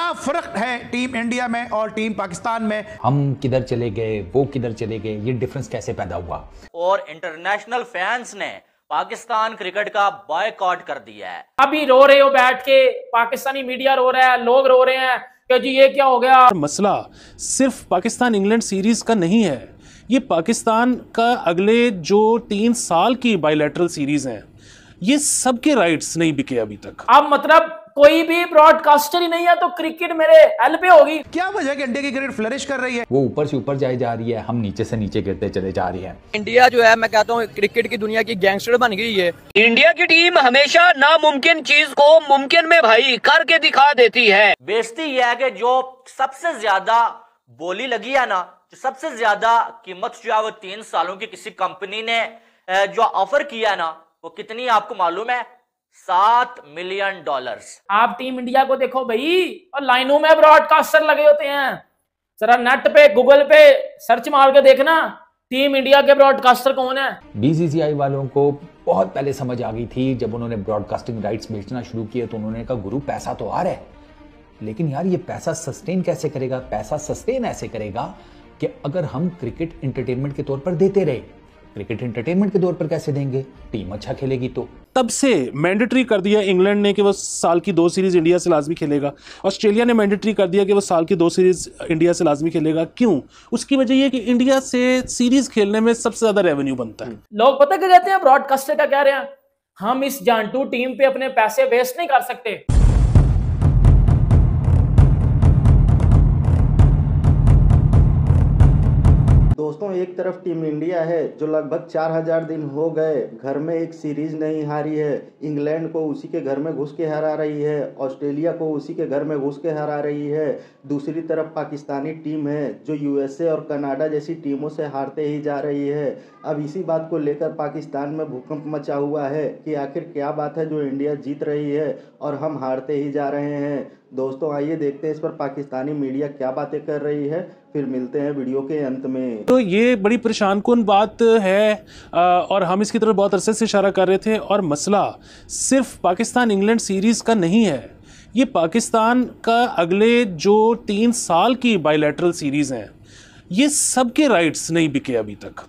क्या फर्क है टीम इंडिया में और टीम पाकिस्तान में हम किधर चले गए वो किधर चले गए ये डिफरेंस कैसे पैदा हुआ और इंटरनेशनल फैंस ने पाकिस्तान क्रिकेट का बायकॉट कर दिया है अभी रो रहे हो बैठ के पाकिस्तानी मीडिया रो रहा है लोग रो रहे हैं कि जी ये क्या हो गया मसला सिर्फ पाकिस्तान इंग्लैंड सीरीज का नहीं है ये पाकिस्तान का अगले जो तीन साल की बायोलेटरल सीरीज है ये सबके राइट्स नहीं बिके अभी तक अब मतलब कोई भी ब्रॉडकास्टर ही नहीं है तो क्रिकेट मेरे एल पे होगी क्या वजह है इंडिया की क्रिकेट फ्लरिश कर रही है वो ऊपर से ऊपर जाए जा रही है हम नीचे से नीचे गिरते चले जा रही है इंडिया जो है मैं कहता हूँ क्रिकेट की दुनिया की गैंगस्टर बन गई है इंडिया की टीम हमेशा नामुमकिन चीज को मुमकिन में भाई करके दिखा देती है बेजती यह है की जो सबसे ज्यादा बोली लगी है ना जो सबसे ज्यादा कीमत जो है वो तीन सालों की किसी कंपनी ने जो ऑफर किया है ना वो कितनी आपको मालूम है सात मिलियन डॉलर्स आप टीम इंडिया को देखो भाई और लाइनों में ब्रॉडकास्टर लगे होते हैं जरा नेट पे गूगल पे सर्च मार के देखना टीम इंडिया के ब्रॉडकास्टर कौन है बीसीसीआई वालों को बहुत पहले समझ आ गई थी जब उन्होंने ब्रॉडकास्टिंग राइट्स बेचना शुरू किए तो उन्होंने कहा गुरु पैसा तो आ रहा है लेकिन यार ये पैसा सस्टेन कैसे करेगा पैसा सस्टेन ऐसे करेगा कि अगर हम क्रिकेट एंटरटेनमेंट के तौर पर देते रहे क्रिकेट एंटरटेनमेंट के दौर पर कैसे देंगे टीम अच्छा खेलेगी तो तब से मैंडेटरी कर दिया इंग्लैंड ने कि वो साल की दो सीरीज इंडिया से लाजमी खेलेगा ऑस्ट्रेलिया ने मैंडेटरी कर दिया कि वो साल की दो सीरीज इंडिया से लाजमी खेलेगा क्यों उसकी वजह यह कि इंडिया से सीरीज खेलने में सबसे ज्यादा रेवेन्यू बनता है हम्म। लोग पता क्या कहते हैं ब्रॉडकास्टर का कह रहे हैं हम इस जानटू टीम पे अपने पैसे वेस्ट नहीं कर सकते दोस्तों एक तरफ टीम इंडिया है जो लगभग चार हजार दिन हो गए घर में एक सीरीज नहीं हारी है इंग्लैंड को उसी के घर में घुस के हरा रही है ऑस्ट्रेलिया को उसी के घर में घुस के हरा रही है दूसरी तरफ पाकिस्तानी टीम है जो यूएसए और कनाडा जैसी टीमों से हारते ही जा रही है अब इसी बात को लेकर पाकिस्तान में भूकंप मचा हुआ है कि आखिर क्या बात है जो इंडिया जीत रही है और हम हारते ही जा रहे हैं दोस्तों आइए देखते हैं इस पर पाकिस्तानी मीडिया क्या बातें कर रही है फिर मिलते हैं वीडियो के अंत में तो ये बड़ी परेशान कन बात है और हम इसकी तरफ बहुत अरसे से इशारा कर रहे थे और मसला सिर्फ पाकिस्तान इंग्लैंड सीरीज़ का नहीं है ये पाकिस्तान का अगले जो तीन साल की बाइलेटरल सीरीज़ हैं ये सबके राइट्स नहीं बिके अभी तक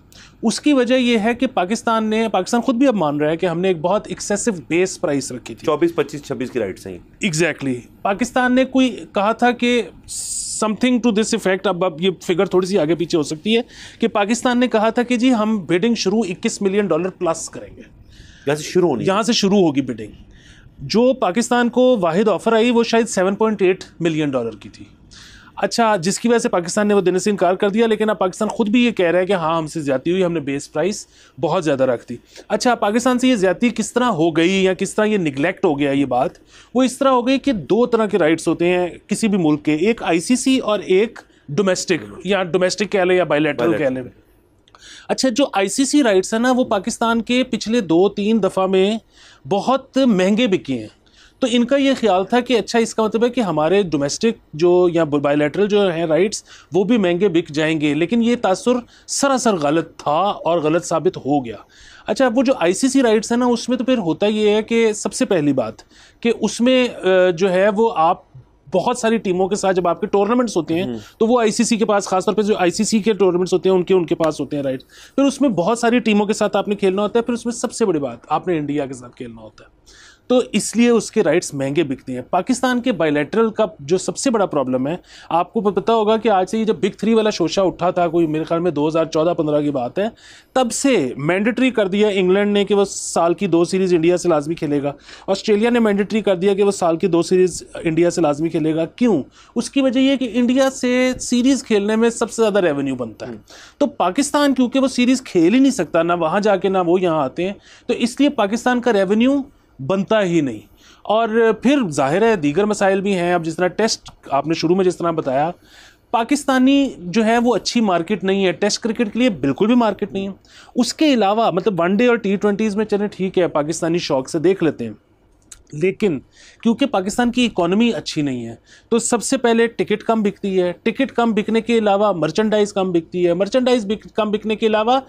उसकी वजह यह है कि पाकिस्तान ने पाकिस्तान खुद भी अब मान रहा है कि हमने एक बहुत एक्सेसिव बेस प्राइस रखी थी चौबीस पच्चीस छब्बीस की राइट सही एग्जैक्टली exactly. पाकिस्तान ने कोई कहा था कि समथिंग टू दिस इफेक्ट अब अब ये फिगर थोड़ी सी आगे पीछे हो सकती है कि पाकिस्तान ने कहा था कि जी हम बिडिंग शुरू 21 मिलियन डॉलर प्लस करेंगे यहाँ से शुरू होनी यहाँ से शुरू होगी बिडिंग जो पाकिस्तान को वाहिद ऑफर आई वो शायद 7.8 मिलियन डॉलर की थी अच्छा जिसकी वजह से पाकिस्तान ने वो देने से इनकार कर दिया लेकिन अब पाकिस्तान खुद भी ये कह रहा है कि हाँ हमसे ज़्यादा हुई हमने बेस प्राइस बहुत ज़्यादा रख दी अच्छा पाकिस्तान से ये ज़्यादा किस तरह हो गई या किस तरह ये निगलेक्ट हो गया ये बात वो इस तरह हो गई कि दो तरह के राइट्स होते हैं किसी भी मुल्क के एक आई और एक डोमेस्टिक या डोमेस्टिक कह लें या बायोलेटरल कह लें अच्छा जो आईसीसी राइट्स है ना वो पाकिस्तान के पिछले दो तीन दफ़ा में बहुत महंगे बिके हैं तो इनका ये ख्याल था कि अच्छा इसका मतलब है कि हमारे डोमेस्टिक जो या बायोलेटरल जो हैं राइट्स वो भी महंगे बिक जाएंगे लेकिन ये तासर सरासर गलत था और गलत साबित हो गया अच्छा वो जो आईसीसी राइट्स है ना उसमें तो फिर होता ये है कि सबसे पहली बात कि उसमें जो है वो आप बहुत सारी टीमों के साथ जब आपके टूर्नामेंट्स होते हैं हम्म। तो वो आईसीसी के पास खासतौर पर जो आईसीसी के टूर्नामेंट्स होते हैं उनके उनके पास होते हैं राइट फिर उसमें बहुत सारी टीमों के साथ आपने खेलना होता है फिर उसमें सबसे बड़ी बात आपने इंडिया के साथ खेलना होता है तो इसलिए उसके राइट्स महंगे बिकते हैं पाकिस्तान के बायोलेटरल का जो सबसे बड़ा प्रॉब्लम है आपको पता होगा कि आज से ये जब बिग थ्री वाला शोशा उठा था कोई मेरे ख्याल में 2014-15 की बात है तब से मैंडेटरी कर दिया इंग्लैंड ने कि वो साल की दो सीरीज़ इंडिया से लाजमी खेलेगा ऑस्ट्रेलिया ने मैंडेटरी कर दिया कि वो साल की दो सीरीज़ इंडिया से लाजमी खेलेगा क्यों उसकी वजह यह कि इंडिया से सीरीज़ खेलने में सबसे ज़्यादा रेवेन्यू बनता है तो पाकिस्तान क्योंकि वो सीरीज़ खेल ही नहीं सकता ना वहाँ जाके ना वो यहाँ आते हैं तो इसलिए पाकिस्तान का रेवेन्यू बनता ही नहीं और फिर जाहिर है दीगर मसाइल भी हैं अब जिस तरह टेस्ट आपने शुरू में जिस तरह बताया पाकिस्तानी जो है वो अच्छी मार्केट नहीं है टेस्ट क्रिकेट के लिए बिल्कुल भी मार्केट नहीं है उसके अलावा मतलब वनडे और टी ट्वेंटीज़ में चले ठीक है पाकिस्तानी शौक से देख लेते हैं लेकिन क्योंकि पाकिस्तान की इकोनॉमी अच्छी नहीं है तो सबसे पहले टिकट कम बिकती है टिकट कम बिकने के अलावा मर्चेंडाइज कम बिकती है मर्चेंडाइज बिक, कम बिकने के अलावा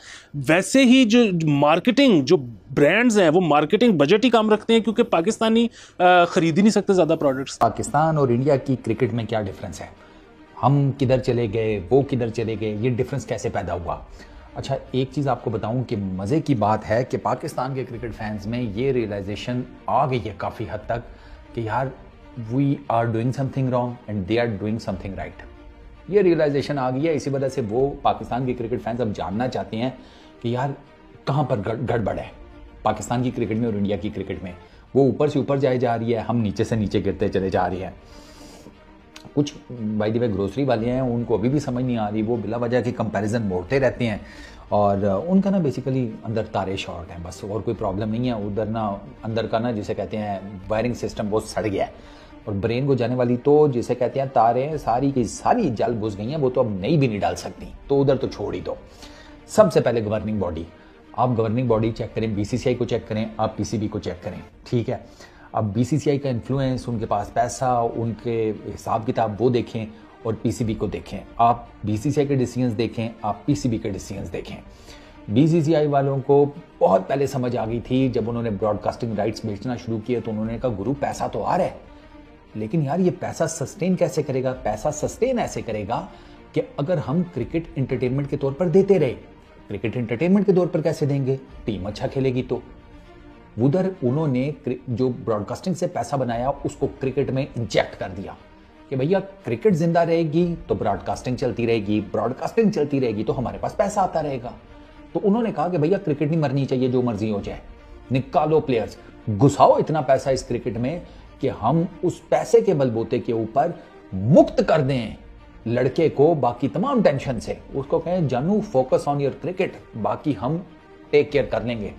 वैसे ही जो मार्केटिंग जो ब्रांड्स हैं वो मार्केटिंग बजट ही कम रखते हैं क्योंकि पाकिस्तानी खरीद ही नहीं सकते ज़्यादा प्रोडक्ट्स पाकिस्तान और इंडिया की क्रिकेट में क्या डिफरेंस है हम किधर चले गए वो किधर चले गए ये डिफरेंस कैसे पैदा हुआ अच्छा एक चीज़ आपको बताऊं कि मज़े की बात है कि पाकिस्तान के क्रिकेट फैंस में ये रियलाइजेशन आ गई है काफ़ी हद तक कि यार we are doing something wrong and they are doing something right ये रियलाइजेशन आ गई है इसी वजह से वो पाकिस्तान के क्रिकेट फैंस अब जानना चाहते हैं कि यार कहाँ पर गड़बड़ है पाकिस्तान की क्रिकेट में और इंडिया की क्रिकेट में वो ऊपर से ऊपर जाए जा रही है हम नीचे से नीचे गिरते चले जा रही है कुछ भाई द ग्रोसरी वाले हैं उनको अभी भी समझ नहीं आ रही वो बिला वजह के कंपैरिजन मोड़ते रहते हैं और उनका ना बेसिकली अंदर तारे शॉर्ट हैं बस और कोई प्रॉब्लम नहीं है उधर ना अंदर का ना जिसे कहते हैं वायरिंग सिस्टम बहुत सड़ गया है और ब्रेन को जाने वाली तो जिसे कहते हैं तारे सारी की सारी जल घुस गई हैं वो तो अब नई भी नहीं डाल सकती तो उधर तो छोड़ ही दो सबसे पहले गवर्निंग बॉडी आप गवर्निंग बॉडी चेक करें बीसीसीआई को चेक करें आप पीसीबी को चेक करें ठीक है अब बीसीसीआई का इन्फ्लुएंस उनके पास पैसा उनके हिसाब किताब वो देखें और पीसीबी को देखें आप बीसीसीआई के डिसीजंस देखें आप पीसीबी के डिसीजंस देखें बीसीसीआई वालों को बहुत पहले समझ आ गई थी जब उन्होंने ब्रॉडकास्टिंग राइट्स बेचना शुरू किए तो उन्होंने कहा गुरु पैसा तो आ रहा है लेकिन यार ये पैसा सस्टेन कैसे करेगा पैसा सस्टेन ऐसे करेगा कि अगर हम क्रिकेट इंटरटेनमेंट के तौर पर देते रहे क्रिकेट इंटरटेनमेंट के तौर पर कैसे देंगे टीम अच्छा खेलेगी तो उधर उन्होंने जो ब्रॉडकास्टिंग से पैसा बनाया उसको क्रिकेट में इंजेक्ट कर दिया कि भैया क्रिकेट जिंदा रहेगी तो ब्रॉडकास्टिंग चलती रहेगी ब्रॉडकास्टिंग चलती रहेगी तो हमारे पास पैसा आता रहेगा तो उन्होंने कहा कि भैया क्रिकेट नहीं मरनी चाहिए जो मर्जी हो जाए निकालो प्लेयर्स घुसाओ इतना पैसा इस क्रिकेट में कि हम उस पैसे के बलबोते के ऊपर मुक्त कर दें लड़के को बाकी तमाम टेंशन से उसको कहें जानू फोकस ऑन योर क्रिकेट बाकी हम टेक केयर कर लेंगे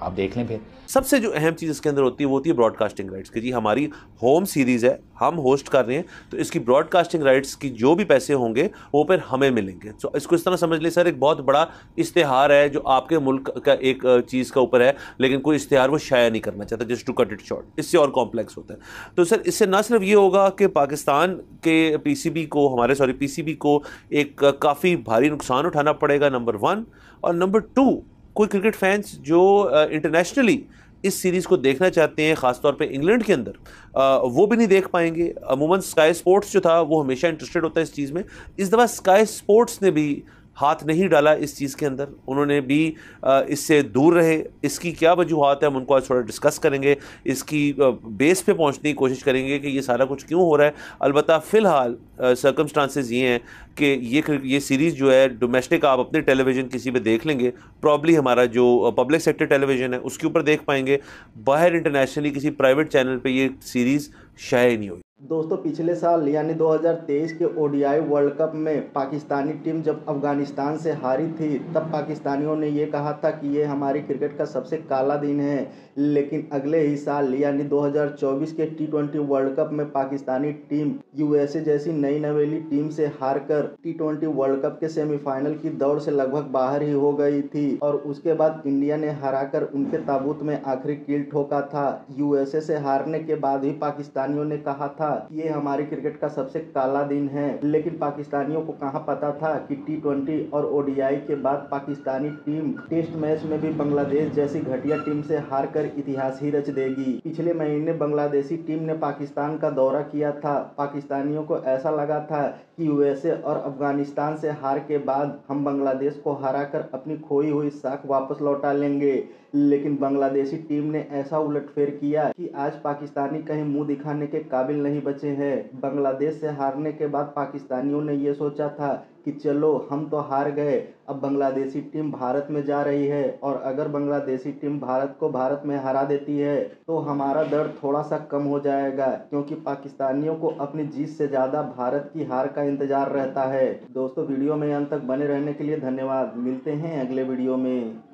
आप देख लें फिर सबसे जो अहम चीज़ इसके अंदर होती है वो होती है ब्रॉडकास्टिंग राइट्स की जी हमारी होम सीरीज़ है हम होस्ट कर रहे हैं तो इसकी ब्रॉडकास्टिंग राइट्स की जो भी पैसे होंगे वो फिर हमें मिलेंगे तो इसको इस तरह समझ लें सर एक बहुत बड़ा इश्तहार है जो आपके मुल्क का एक चीज़ का ऊपर है लेकिन कोई इश्तहार वो शाया नहीं करना चाहता just to cut it short इससे और कॉम्प्लेक्स होता है तो सर इससे ना सिर्फ ये होगा कि पाकिस्तान के पी को हमारे सॉरी पी को एक काफ़ी भारी नुकसान उठाना पड़ेगा नंबर वन और नंबर टू कोई क्रिकेट फैंस जो इंटरनेशनली इस सीरीज़ को देखना चाहते हैं ख़ासतौर पे इंग्लैंड के अंदर आ, वो भी नहीं देख पाएंगे अमूमन स्काई स्पोर्ट्स जो था वो हमेशा इंटरेस्टेड होता है इस चीज़ में इस दफ़ा स्काई स्पोर्ट्स ने भी हाथ नहीं डाला इस चीज़ के अंदर उन्होंने भी इससे दूर रहे इसकी क्या वजूहत है हम उनको आज थोड़ा डिस्कस करेंगे इसकी बेस पे पहुंचने की कोशिश करेंगे कि ये सारा कुछ क्यों हो रहा है अलबत् फ़िलहाल सर्कमस्टांसिस ये हैं कि ये ये सीरीज़ जो है डोमेस्टिक आप अपने टेलीविज़न किसी पे देख लेंगे प्रॉब्ली हमारा जो पब्लिक सेक्टर टेलीविज़न है उसके ऊपर देख पाएंगे बाहर इंटरनेशनली किसी प्राइवेट चैनल पर यह सीरीज़ शाये नहीं हुई दोस्तों पिछले साल यानी 2023 के ओडीआई वर्ल्ड कप में पाकिस्तानी टीम जब अफगानिस्तान से हारी थी तब पाकिस्तानियों ने ये कहा था कि ये हमारे क्रिकेट का सबसे काला दिन है लेकिन अगले ही साल यानी 2024 के टी वर्ल्ड कप में पाकिस्तानी टीम यूएसए जैसी नई नवेली टीम से हार कर टी वर्ल्ड कप के सेमीफाइनल की दौड़ से लगभग बाहर ही हो गई थी और उसके बाद इंडिया ने हरा कर उनके ताबूत में आखिरी कील ठोका था यूएसए से हारने के बाद ही पाकिस्तानियों ने कहा था था ये हमारे क्रिकेट का सबसे काला दिन है लेकिन पाकिस्तानियों को कहाँ पता था कि टी ट्वेंटी और ओडीआई के बाद पाकिस्तानी टीम टेस्ट मैच में भी बांग्लादेश जैसी घटिया टीम से हार कर इतिहास ही रच देगी पिछले महीने बांग्लादेशी टीम ने पाकिस्तान का दौरा किया था पाकिस्तानियों को ऐसा लगा था कि यूएसए और अफगानिस्तान से हार के बाद हम बांग्लादेश को हराकर अपनी खोई हुई साख वापस लौटा लेंगे लेकिन बांग्लादेशी टीम ने ऐसा उलटफेर किया कि आज पाकिस्तानी कहीं मुंह दिखाने के काबिल नहीं बचे हैं बांग्लादेश से हारने के बाद पाकिस्तानियों ने ये सोचा था कि चलो हम तो हार गए अब बांग्लादेशी टीम भारत में जा रही है और अगर बांग्लादेशी टीम भारत को भारत में हरा देती है तो हमारा दर्द थोड़ा सा कम हो जाएगा क्योंकि पाकिस्तानियों को अपनी जीत से ज़्यादा भारत की हार का इंतजार रहता है दोस्तों वीडियो में अंत तक बने रहने के लिए धन्यवाद मिलते हैं अगले वीडियो में